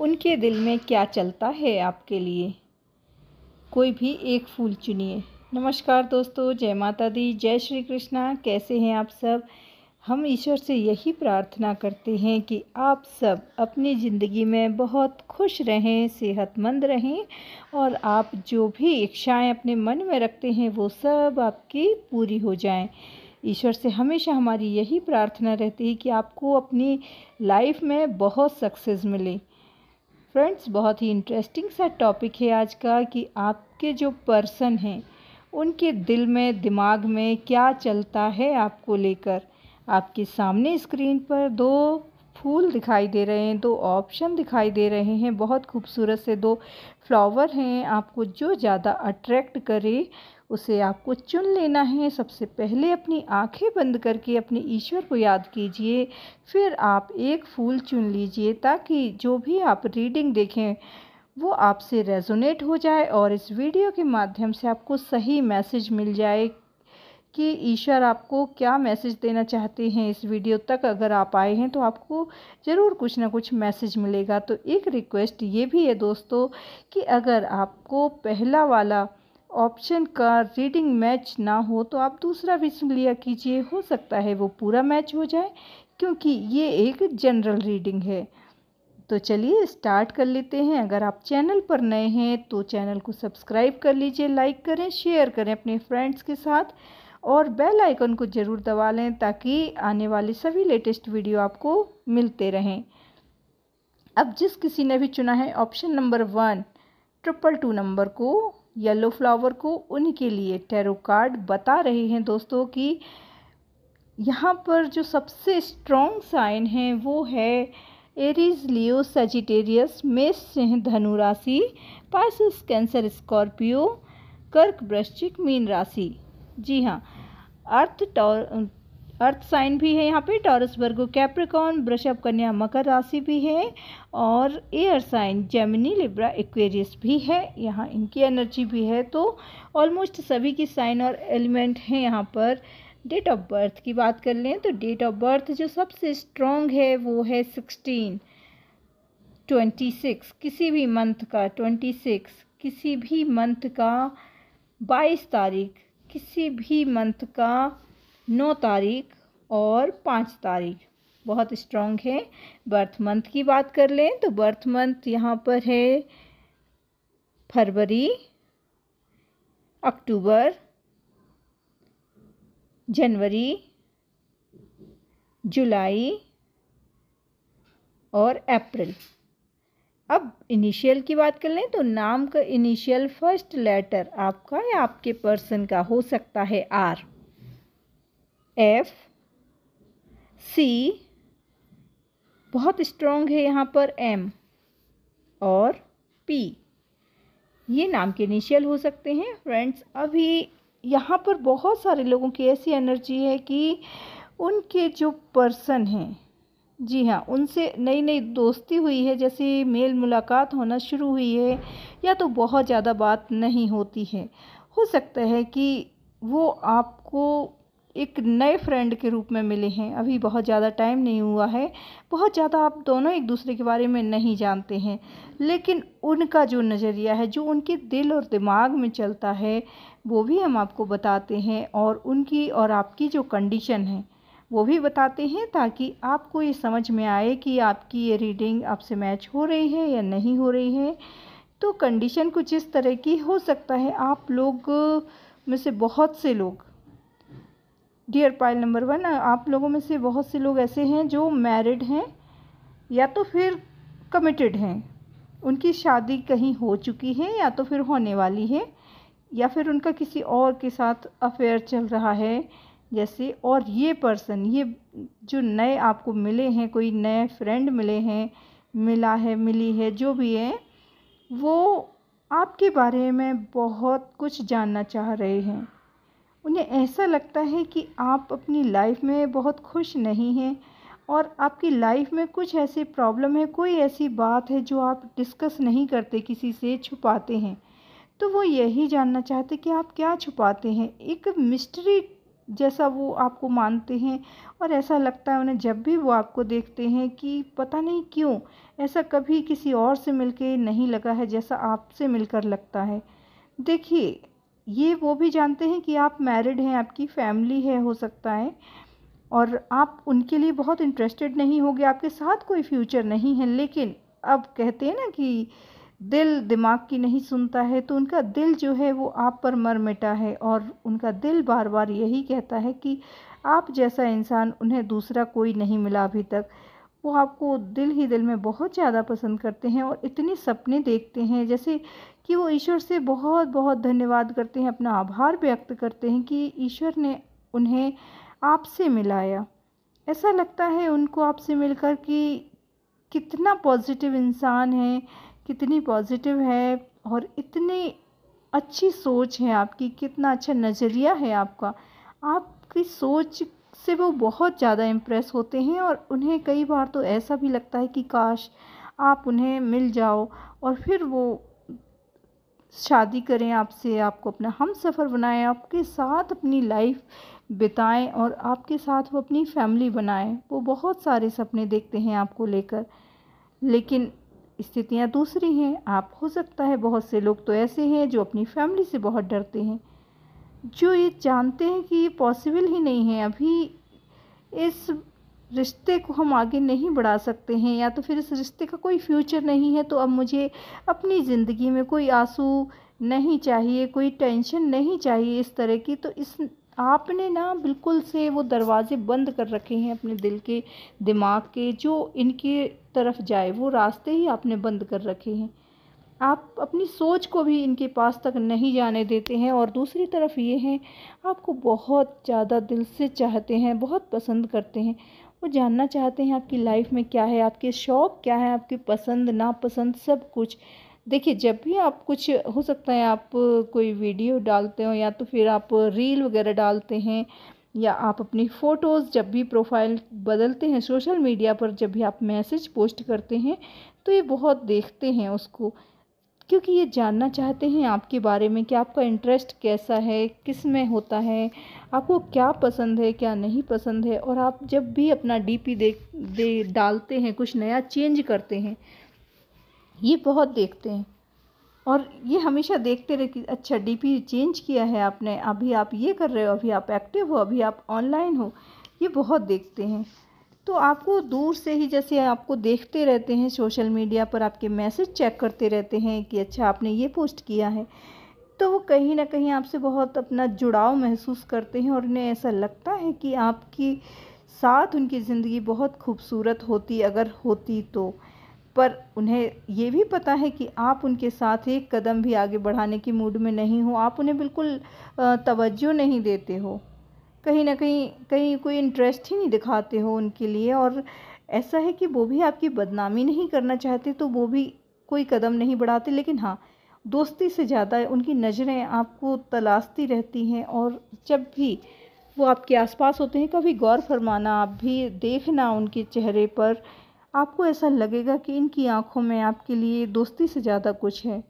उनके दिल में क्या चलता है आपके लिए कोई भी एक फूल चुनिए नमस्कार दोस्तों जय माता दी जय श्री कृष्णा कैसे हैं आप सब हम ईश्वर से यही प्रार्थना करते हैं कि आप सब अपनी ज़िंदगी में बहुत खुश रहें सेहतमंद रहें और आप जो भी इच्छाएं अपने मन में रखते हैं वो सब आपकी पूरी हो जाएं ईश्वर से हमेशा हमारी यही प्रार्थना रहती है कि आपको अपनी लाइफ में बहुत सक्सेस मिले फ्रेंड्स बहुत ही इंटरेस्टिंग सा टॉपिक है आज का कि आपके जो पर्सन हैं उनके दिल में दिमाग में क्या चलता है आपको लेकर आपके सामने स्क्रीन पर दो फूल दिखाई दे रहे हैं दो ऑप्शन दिखाई दे रहे हैं बहुत खूबसूरत से दो फ्लावर हैं आपको जो ज़्यादा अट्रैक्ट करे उसे आपको चुन लेना है सबसे पहले अपनी आंखें बंद करके अपने ईश्वर को याद कीजिए फिर आप एक फूल चुन लीजिए ताकि जो भी आप रीडिंग देखें वो आपसे रेजोनेट हो जाए और इस वीडियो के माध्यम से आपको सही मैसेज मिल जाए कि ईश्वर आपको क्या मैसेज देना चाहते हैं इस वीडियो तक अगर आप आए हैं तो आपको ज़रूर कुछ ना कुछ मैसेज मिलेगा तो एक रिक्वेस्ट ये भी है दोस्तों कि अगर आपको पहला वाला ऑप्शन का रीडिंग मैच ना हो तो आप दूसरा भी सुन लिया कीजिए हो सकता है वो पूरा मैच हो जाए क्योंकि ये एक जनरल रीडिंग है तो चलिए स्टार्ट कर लेते हैं अगर आप चैनल पर नए हैं तो चैनल को सब्सक्राइब कर लीजिए लाइक करें शेयर करें अपने फ्रेंड्स के साथ और बेल आइकन को ज़रूर दबा लें ताकि आने वाले सभी लेटेस्ट वीडियो आपको मिलते रहें अब जिस किसी ने भी चुना है option number one triple two number को येलो फ्लावर को उनके लिए टेरो कार्ड बता रहे हैं दोस्तों कि यहाँ पर जो सबसे स्ट्रॉन्ग साइन है वो है एरीज लियो सेजिटेरियस मेष सिंह धनु राशि पाइसिस कैंसर स्कॉर्पियो कर्क वृश्चिक मीन राशि जी हाँ अर्थ अर्थ साइन भी है यहाँ पे टॉरस वर्गो कैप्रिकॉन वृषभ कन्या मकर राशि भी है और air sign Gemini Libra Aquarius भी है यहाँ इनकी एनर्जी भी है तो ऑलमोस्ट सभी की साइन और एलिमेंट हैं यहाँ पर डेट ऑफ बर्थ की बात कर लें तो डेट ऑफ बर्थ जो सबसे स्ट्रॉन्ग है वो है सिक्सटीन ट्वेंटी सिक्स किसी भी मंथ का ट्वेंटी सिक्स किसी भी मंथ का बाईस तारीख किसी भी मंथ का नौ तारीख और पाँच तारीख बहुत स्ट्रॉन्ग है बर्थ मंथ की बात कर लें तो बर्थ मंथ यहाँ पर है फरवरी अक्टूबर जनवरी जुलाई और अप्रैल अब इनिशियल की बात कर लें तो नाम का इनिशियल फर्स्ट लेटर आपका या आपके पर्सन का हो सकता है आर एफ सी बहुत स्ट्रॉन्ग है यहाँ पर एम और पी ये नाम के इनिशियल हो सकते हैं फ्रेंड्स अभी यहाँ पर बहुत सारे लोगों की ऐसी एनर्जी है कि उनके जो पर्सन हैं जी हाँ उनसे नई नई दोस्ती हुई है जैसे मेल मुलाकात होना शुरू हुई है या तो बहुत ज़्यादा बात नहीं होती है हो सकता है कि वो आपको एक नए फ्रेंड के रूप में मिले हैं अभी बहुत ज़्यादा टाइम नहीं हुआ है बहुत ज़्यादा आप दोनों एक दूसरे के बारे में नहीं जानते हैं लेकिन उनका जो नज़रिया है जो उनके दिल और दिमाग में चलता है वो भी हम आपको बताते हैं और उनकी और आपकी जो कंडीशन है वो भी बताते हैं ताकि आपको ये समझ में आए कि आपकी ये रीडिंग आपसे मैच हो रही है या नहीं हो रही है तो कंडीशन कुछ इस तरह की हो सकता है आप लोग में से बहुत से लोग डियर पाइल नंबर वन आप लोगों में से बहुत से लोग ऐसे हैं जो मैरिड हैं या तो फिर कमिटेड हैं उनकी शादी कहीं हो चुकी है या तो फिर होने वाली है या फिर उनका किसी और के साथ अफेयर चल रहा है जैसे और ये पर्सन ये जो नए आपको मिले हैं कोई नए फ्रेंड मिले हैं मिला है मिली है जो भी है वो आपके बारे में बहुत कुछ जानना चाह रहे हैं उन्हें ऐसा लगता है कि आप अपनी लाइफ में बहुत खुश नहीं हैं और आपकी लाइफ में कुछ ऐसी प्रॉब्लम है कोई ऐसी बात है जो आप डिस्कस नहीं करते किसी से छुपाते हैं तो वो यही जानना चाहते कि आप क्या छुपाते हैं एक मिस्ट्री जैसा वो आपको मानते हैं और ऐसा लगता है उन्हें जब भी वो आपको देखते हैं कि पता नहीं क्यों ऐसा कभी किसी और से मिलके नहीं लगा है जैसा आपसे मिलकर लगता है देखिए ये वो भी जानते हैं कि आप मैरिड हैं आपकी फैमिली है हो सकता है और आप उनके लिए बहुत इंटरेस्टेड नहीं होगे आपके साथ कोई फ्यूचर नहीं है लेकिन अब कहते हैं ना कि दिल दिमाग की नहीं सुनता है तो उनका दिल जो है वो आप पर मर मिटा है और उनका दिल बार बार यही कहता है कि आप जैसा इंसान उन्हें दूसरा कोई नहीं मिला अभी तक वो आपको दिल ही दिल में बहुत ज़्यादा पसंद करते हैं और इतने सपने देखते हैं जैसे कि वो ईश्वर से बहुत बहुत धन्यवाद करते हैं अपना आभार व्यक्त करते हैं कि ईश्वर ने उन्हें आपसे मिलाया ऐसा लगता है उनको आपसे मिलकर कि कितना पॉजिटिव इंसान है कितनी पॉजिटिव है और इतनी अच्छी सोच है आपकी कितना अच्छा नज़रिया है आपका आपकी सोच से वो बहुत ज़्यादा इम्प्रेस होते हैं और उन्हें कई बार तो ऐसा भी लगता है कि काश आप उन्हें मिल जाओ और फिर वो शादी करें आपसे आपको अपना हम सफ़र बनाएं आपके साथ अपनी लाइफ बिताएं और आपके साथ वो अपनी फैमिली बनाएं वो बहुत सारे सपने देखते हैं आपको लेकर लेकिन स्थितियाँ दूसरी हैं आप हो सकता है बहुत से लोग तो ऐसे हैं जो अपनी फैमिली से बहुत डरते हैं जो ये जानते हैं कि ये पॉसिबल ही नहीं है अभी इस रिश्ते को हम आगे नहीं बढ़ा सकते हैं या तो फिर इस रिश्ते का कोई फ्यूचर नहीं है तो अब मुझे अपनी ज़िंदगी में कोई आंसू नहीं चाहिए कोई टेंशन नहीं चाहिए इस तरह की तो इस आपने ना बिल्कुल से वो दरवाजे बंद कर रखे हैं अपने दिल के दिमाग के जो इनके तरफ जाए वो रास्ते ही आपने बंद कर रखे हैं आप अपनी सोच को भी इनके पास तक नहीं जाने देते हैं और दूसरी तरफ ये हैं आपको बहुत ज़्यादा दिल से चाहते हैं बहुत पसंद करते हैं वो जानना चाहते हैं आपकी लाइफ में क्या है आपके शौक़ क्या है आपकी पसंद नापसंद सब कुछ देखिए जब भी आप कुछ हो सकता है आप कोई वीडियो डालते हो या तो फिर आप रील वगैरह डालते हैं या आप अपनी फ़ोटोज़ जब भी प्रोफाइल बदलते हैं सोशल मीडिया पर जब भी आप मैसेज पोस्ट करते हैं तो ये बहुत देखते हैं उसको क्योंकि ये जानना चाहते हैं आपके बारे में कि आपका इंटरेस्ट कैसा है किस में होता है आपको क्या पसंद है क्या नहीं पसंद है और आप जब भी अपना डीपी दे दे डालते हैं कुछ नया चेंज करते हैं ये बहुत देखते हैं और ये हमेशा देखते रहे कि अच्छा डीपी चेंज किया है आपने अभी आप ये कर रहे हो अभी आप एक्टिव हो अभी आप ऑनलाइन हो ये बहुत देखते हैं तो आपको दूर से ही जैसे आपको देखते रहते हैं सोशल मीडिया पर आपके मैसेज चेक करते रहते हैं कि अच्छा आपने ये पोस्ट किया है तो वो कहीं ना कहीं आपसे बहुत अपना जुड़ाव महसूस करते हैं और उन्हें ऐसा लगता है कि आपकी साथ उनकी ज़िंदगी बहुत खूबसूरत होती अगर होती तो पर उन्हें ये भी पता है कि आप उनके साथ एक कदम भी आगे बढ़ाने के मूड में नहीं हो आप उन्हें बिल्कुल तवज्जो नहीं देते हो कहीं ना कहीं कहीं कोई इंटरेस्ट ही नहीं दिखाते हो उनके लिए और ऐसा है कि वो भी आपकी बदनामी नहीं करना चाहते तो वो भी कोई कदम नहीं बढ़ाते लेकिन हाँ दोस्ती से ज़्यादा उनकी नज़रें आपको तलाशती रहती हैं और जब भी वो आपके आसपास होते हैं कभी गौर फरमाना आप भी देखना उनके चेहरे पर आपको ऐसा लगेगा कि इनकी आँखों में आपके लिए दोस्ती से ज़्यादा कुछ है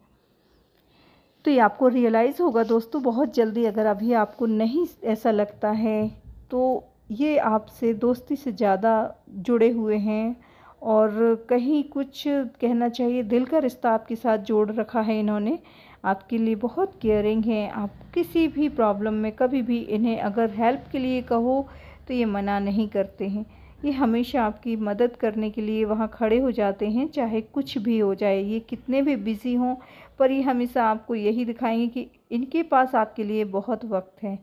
तो ये आपको रियलाइज़ होगा दोस्तों बहुत जल्दी अगर अभी आपको नहीं ऐसा लगता है तो ये आपसे दोस्ती से ज़्यादा जुड़े हुए हैं और कहीं कुछ कहना चाहिए दिल का रिश्ता आपके साथ जोड़ रखा है इन्होंने आपके लिए बहुत केयरिंग है आप किसी भी प्रॉब्लम में कभी भी इन्हें अगर हेल्प के लिए कहो तो ये मना नहीं करते हैं ये हमेशा आपकी मदद करने के लिए वहाँ खड़े हो जाते हैं चाहे कुछ भी हो जाए ये कितने भी बिज़ी हों पर ये हमेशा आपको यही दिखाएंगे कि इनके पास आपके लिए बहुत वक्त है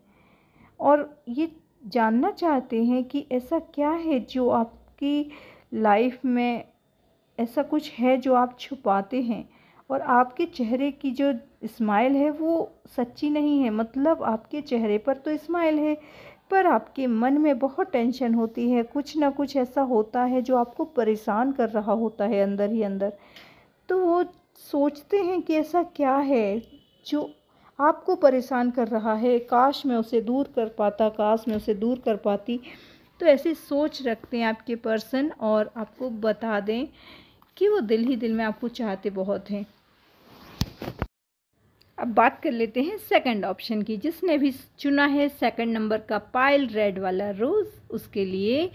और ये जानना चाहते हैं कि ऐसा क्या है जो आपकी लाइफ में ऐसा कुछ है जो आप छुपाते हैं और आपके चेहरे की जो स्माइल है वो सच्ची नहीं है मतलब आपके चेहरे पर तो स्माइल है पर आपके मन में बहुत टेंशन होती है कुछ ना कुछ ऐसा होता है जो आपको परेशान कर रहा होता है अंदर ही अंदर तो वो सोचते हैं कि ऐसा क्या है जो आपको परेशान कर रहा है काश मैं उसे दूर कर पाता काश मैं उसे दूर कर पाती तो ऐसे सोच रखते हैं आपके पर्सन और आपको बता दें कि वो दिल ही दिल में आपको चाहते बहुत हैं अब बात कर लेते हैं सेकंड ऑप्शन की जिसने भी चुना है सेकंड नंबर का पाइल रेड वाला रोज़ उसके लिए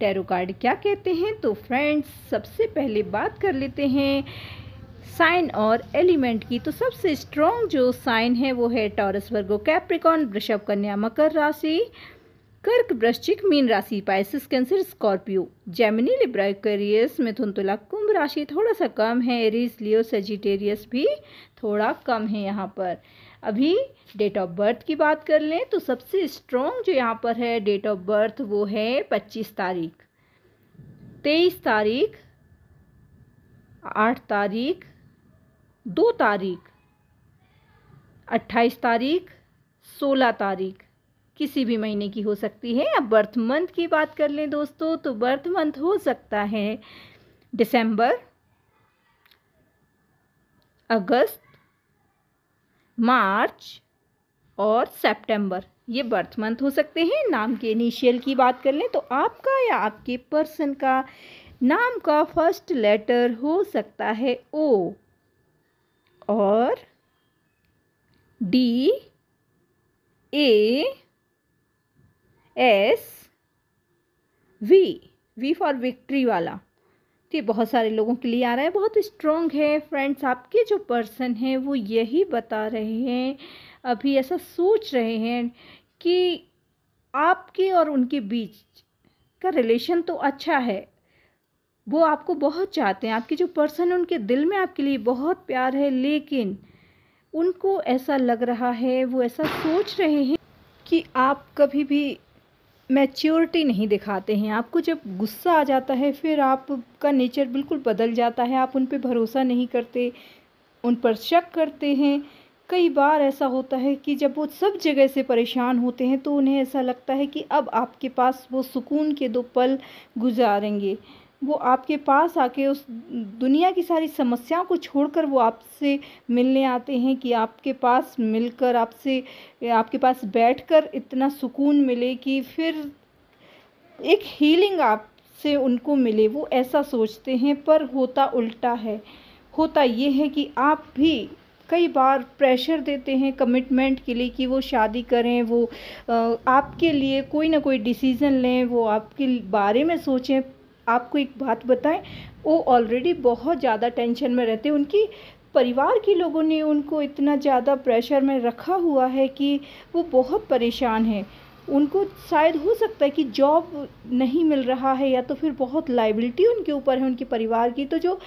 टैरो कार्ड क्या कहते हैं तो फ्रेंड्स सबसे पहले बात कर लेते हैं साइन और एलिमेंट की तो सबसे स्ट्रॉन्ग जो साइन है वो है टॉरस वर्गो कैप्रिकॉन वृषभ कन्या मकर राशि कर्क वृश्चिक मीन राशि Pisces Cancer Scorpio Gemini Libra Aquarius मिथुन तुला कुंभ राशि थोड़ा सा कम है एरिस लियो सेजिटेरियस भी थोड़ा कम है यहाँ पर अभी डेट ऑफ बर्थ की बात कर लें तो सबसे स्ट्रॉन्ग जो यहाँ पर है डेट ऑफ बर्थ वो है पच्चीस तारीख तेईस तारीख आठ तारीख दो तारीख अट्ठाईस तारीख सोलह तारीख किसी भी महीने की हो सकती है अब बर्थ मंथ की बात कर लें दोस्तों तो बर्थ मंथ हो सकता है दिसंबर अगस्त मार्च और सितंबर ये बर्थ मंथ हो सकते हैं नाम के इनिशियल की बात कर लें तो आपका या आपके पर्सन का नाम का फर्स्ट लेटर हो सकता है ओ और D A S V V for victory वाला ये बहुत सारे लोगों के लिए आ रहा है बहुत स्ट्रॉन्ग है फ्रेंड्स आपके जो पर्सन हैं वो यही बता रहे हैं अभी ऐसा सोच रहे हैं कि आपके और उनके बीच का रिलेशन तो अच्छा है वो आपको बहुत चाहते हैं आपके जो पर्सन है उनके दिल में आपके लिए बहुत प्यार है लेकिन उनको ऐसा लग रहा है वो ऐसा सोच रहे हैं कि आप कभी भी मैच्योरिटी नहीं दिखाते हैं आपको जब गुस्सा आ जाता है फिर आपका नेचर बिल्कुल बदल जाता है आप उन पर भरोसा नहीं करते उन पर शक करते हैं कई बार ऐसा होता है कि जब वो सब जगह से परेशान होते हैं तो उन्हें ऐसा लगता है कि अब आपके पास वो सुकून के दो पल गुजारेंगे वो आपके पास आके उस दुनिया की सारी समस्याओं को छोड़कर वो आपसे मिलने आते हैं कि आपके पास मिलकर आपसे आपके पास बैठकर इतना सुकून मिले कि फिर एक हीलिंग आपसे उनको मिले वो ऐसा सोचते हैं पर होता उल्टा है होता ये है कि आप भी कई बार प्रेशर देते हैं कमिटमेंट के लिए कि वो शादी करें वो आपके लिए कोई ना कोई डिसीज़न लें वो आपके बारे में सोचें आपको एक बात बताएं वो ऑलरेडी बहुत ज़्यादा टेंशन में रहते हैं उनकी परिवार के लोगों ने उनको इतना ज़्यादा प्रेशर में रखा हुआ है कि वो बहुत परेशान हैं उनको शायद हो सकता है कि जॉब नहीं मिल रहा है या तो फिर बहुत लाइबिलिटी उनके ऊपर है उनके परिवार की तो जो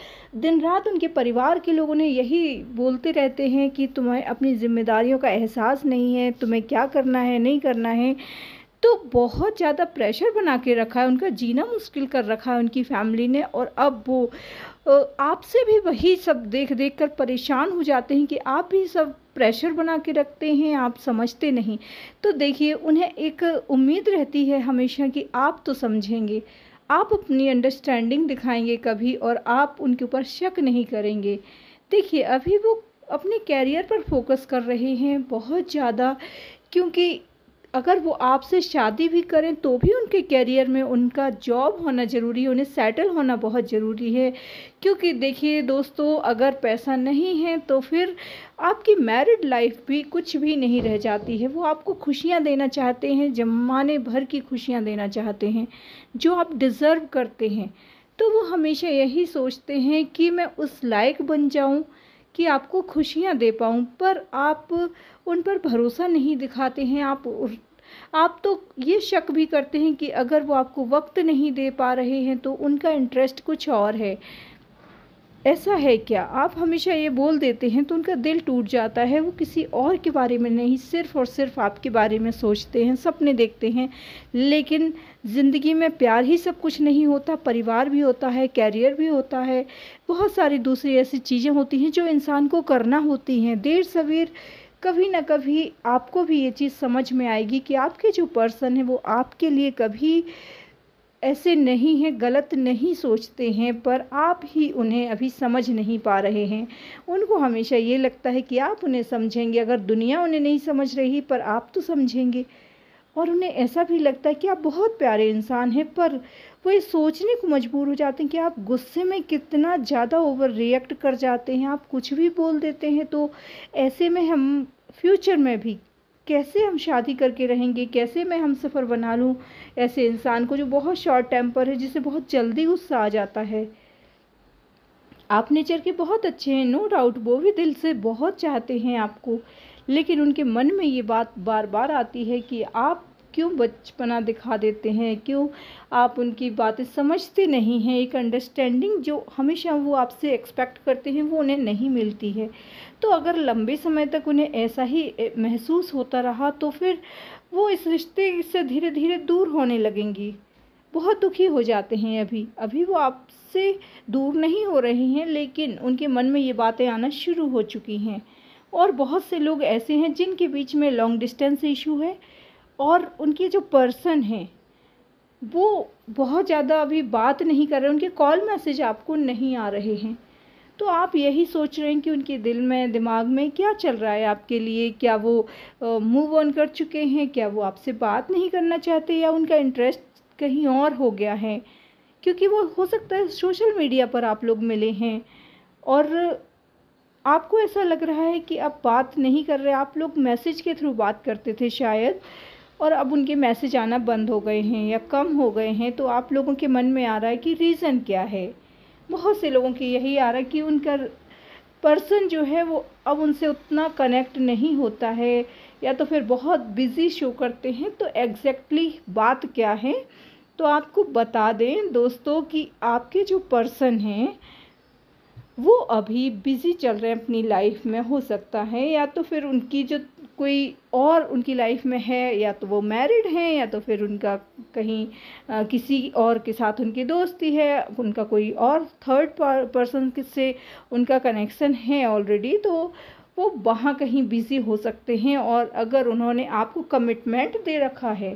दिन रात उनके परिवार के लोगों ने यही बोलते रहते हैं कि तुम्हें अपनी जिम्मेदारियों का एहसास नहीं है तुम्हें क्या करना है नहीं करना है तो बहुत ज़्यादा प्रेशर बना के रखा है उनका जीना मुश्किल कर रखा है उनकी फैमिली ने और अब वो आपसे भी वही सब देख देख कर परेशान हो जाते हैं कि आप भी सब प्रेशर बना के रखते हैं आप समझते नहीं तो देखिए उन्हें एक उम्मीद रहती है हमेशा कि आप तो समझेंगे आप अपनी अंडरस्टैंडिंग दिखाएंगे कभी और आप उनके ऊपर शक नहीं करेंगे देखिए अभी वो अपने कैरियर पर फोकस कर रहे हैं बहुत ज़्यादा क्योंकि अगर वो आपसे शादी भी करें तो भी उनके कैरियर में उनका जॉब होना ज़रूरी है उन्हें सेटल होना बहुत ज़रूरी है क्योंकि देखिए दोस्तों अगर पैसा नहीं है तो फिर आपकी मैरिड लाइफ भी कुछ भी नहीं रह जाती है वो आपको खुशियाँ देना चाहते हैं जमाने भर की खुशियाँ देना चाहते हैं जो आप डिज़र्व करते हैं तो वो हमेशा यही सोचते हैं कि मैं उस लायक बन जाऊँ कि आपको खुशियाँ दे पाऊँ पर आप उन पर भरोसा नहीं दिखाते हैं आप आप तो ये शक भी करते हैं कि अगर वो आपको वक्त नहीं दे पा रहे हैं तो उनका इंटरेस्ट कुछ और है ऐसा है क्या आप हमेशा ये बोल देते हैं तो उनका दिल टूट जाता है वो किसी और के बारे में नहीं सिर्फ और सिर्फ आपके बारे में सोचते हैं सपने देखते हैं लेकिन ज़िंदगी में प्यार ही सब कुछ नहीं होता परिवार भी होता है कैरियर भी होता है बहुत सारी दूसरी ऐसी चीज़ें होती हैं जो इंसान को करना होती हैं देर सवेर कभी ना कभी आपको भी ये चीज़ समझ में आएगी कि आपके जो पर्सन है वो आपके लिए कभी ऐसे नहीं हैं गलत नहीं सोचते हैं पर आप ही उन्हें अभी समझ नहीं पा रहे हैं उनको हमेशा ये लगता है कि आप उन्हें समझेंगे अगर दुनिया उन्हें नहीं समझ रही पर आप तो समझेंगे और उन्हें ऐसा भी लगता है कि आप बहुत प्यारे इंसान हैं पर वो ये सोचने को मजबूर हो जाते हैं कि आप गुस्से में कितना ज़्यादा ओवर रिएक्ट कर जाते हैं आप कुछ भी बोल देते हैं तो ऐसे में हम फ्यूचर में भी कैसे हम शादी करके रहेंगे कैसे मैं हम सफ़र बना लूँ ऐसे इंसान को जो बहुत शॉर्ट टेम्पर है जिसे बहुत जल्दी गुस्सा आ जाता है आप नेचर के बहुत अच्छे हैं नो डाउट वो भी दिल से बहुत चाहते हैं आपको लेकिन उनके मन में ये बात बार बार आती है कि आप क्यों बचपना दिखा देते हैं क्यों आप उनकी बातें समझते नहीं हैं एक अंडरस्टैंडिंग जो हमेशा वो आपसे एक्सपेक्ट करते हैं वो उन्हें नहीं मिलती है तो अगर लंबे समय तक उन्हें ऐसा ही महसूस होता रहा तो फिर वो इस रिश्ते से धीरे धीरे दूर होने लगेंगी बहुत दुखी हो जाते हैं अभी अभी वो आपसे दूर नहीं हो रहे हैं लेकिन उनके मन में ये बातें आना शुरू हो चुकी हैं और बहुत से लोग ऐसे हैं जिनके बीच में लॉन्ग डिस्टेंस इशू है और उनके जो पर्सन हैं वो बहुत ज़्यादा अभी बात नहीं कर रहे उनके कॉल मैसेज आपको नहीं आ रहे हैं तो आप यही सोच रहे हैं कि उनके दिल में दिमाग में क्या चल रहा है आपके लिए क्या वो मूव ऑन कर चुके हैं क्या वो आपसे बात नहीं करना चाहते या उनका इंटरेस्ट कहीं और हो गया है क्योंकि वो हो सकता है सोशल मीडिया पर आप लोग मिले हैं और आपको ऐसा लग रहा है कि आप बात नहीं कर रहे आप लोग मैसेज के थ्रू बात करते थे शायद और अब उनके मैसेज आना बंद हो गए हैं या कम हो गए हैं तो आप लोगों के मन में आ रहा है कि रीज़न क्या है बहुत से लोगों के यही आ रहा है कि उनका पर्सन जो है वो अब उनसे उतना कनेक्ट नहीं होता है या तो फिर बहुत बिज़ी शो करते हैं तो एग्जैक्टली exactly बात क्या है तो आपको बता दें दोस्तों कि आपके जो पर्सन हैं वो अभी बिज़ी चल रहे हैं अपनी लाइफ में हो सकता है या तो फिर उनकी जो कोई और उनकी लाइफ में है या तो वो मैरिड हैं या तो फिर उनका कहीं आ, किसी और के साथ उनकी दोस्ती है उनका कोई और थर्ड पर्सन से उनका कनेक्शन है ऑलरेडी तो वो वहाँ कहीं बिज़ी हो सकते हैं और अगर उन्होंने आपको कमिटमेंट दे रखा है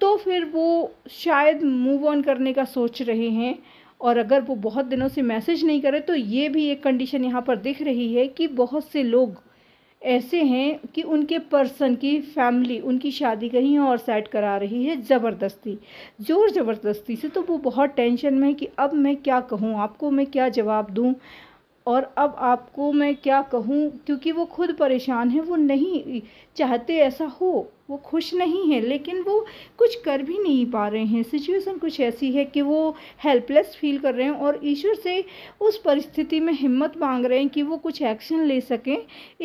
तो फिर वो शायद मूव ऑन करने का सोच रहे हैं और अगर वो बहुत दिनों से मैसेज नहीं करे तो ये भी एक कंडीशन यहाँ पर दिख रही है कि बहुत से लोग ऐसे हैं कि उनके पर्सन की फैमिली उनकी शादी कहीं और सेट करा रही है ज़बरदस्ती ज़ोर ज़बरदस्ती से तो वो बहुत टेंशन में है कि अब मैं क्या कहूँ आपको मैं क्या जवाब दूँ और अब आपको मैं क्या कहूँ क्योंकि वो खुद परेशान है वो नहीं चाहते ऐसा हो वो खुश नहीं है लेकिन वो कुछ कर भी नहीं पा रहे हैं सिचुएशन कुछ ऐसी है कि वो हेल्पलेस फील कर रहे हैं और ईश्वर से उस परिस्थिति में हिम्मत मांग रहे हैं कि वो कुछ एक्शन ले सकें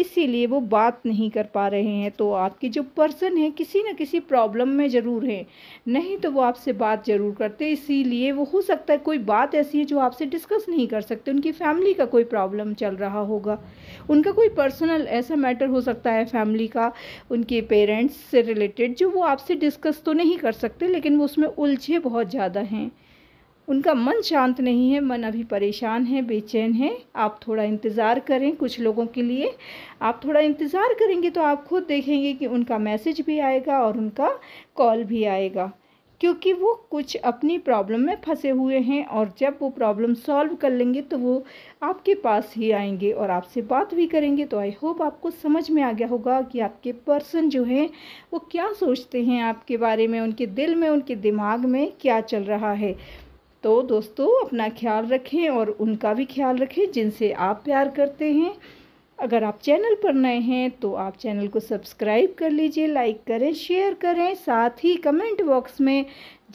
इसीलिए वो बात नहीं कर पा रहे हैं तो आपके जो पर्सन है किसी न किसी प्रॉब्लम में ज़रूर है नहीं तो वो आपसे बात ज़रूर करते इसीलिए वो हो सकता है कोई बात ऐसी है जो आपसे डिस्कस नहीं कर सकते उनकी फैमिली का कोई प्रॉब्लम चल रहा होगा उनका कोई पर्सनल ऐसा मैटर हो सकता है फैमिली का उनके पेरेंट्स से रिलेटेड जो वो आपसे डिस्कस तो नहीं कर सकते लेकिन वो उसमें उलझे बहुत ज़्यादा हैं उनका मन शांत नहीं है मन अभी परेशान है बेचैन है आप थोड़ा इंतज़ार करें कुछ लोगों के लिए आप थोड़ा इंतज़ार करेंगे तो आप खुद देखेंगे कि उनका मैसेज भी आएगा और उनका कॉल भी आएगा क्योंकि वो कुछ अपनी प्रॉब्लम में फंसे हुए हैं और जब वो प्रॉब्लम सॉल्व कर लेंगे तो वो आपके पास ही आएंगे और आपसे बात भी करेंगे तो आई होप आपको समझ में आ गया होगा कि आपके पर्सन जो हैं वो क्या सोचते हैं आपके बारे में उनके दिल में उनके दिमाग में क्या चल रहा है तो दोस्तों अपना ख्याल रखें और उनका भी ख्याल रखें जिनसे आप प्यार करते हैं अगर आप चैनल पर नए हैं तो आप चैनल को सब्सक्राइब कर लीजिए लाइक करें शेयर करें साथ ही कमेंट बॉक्स में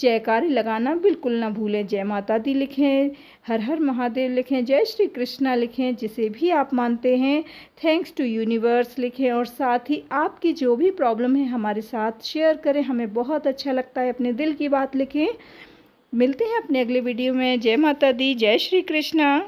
जयकारे लगाना बिल्कुल ना भूलें जय माता दी लिखें हर हर महादेव लिखें जय श्री कृष्णा लिखें जिसे भी आप मानते हैं थैंक्स टू यूनिवर्स लिखें और साथ ही आपकी जो भी प्रॉब्लम है हमारे साथ शेयर करें हमें बहुत अच्छा लगता है अपने दिल की बात लिखें मिलते हैं अपने अगले वीडियो में जय माता दी जय श्री कृष्णा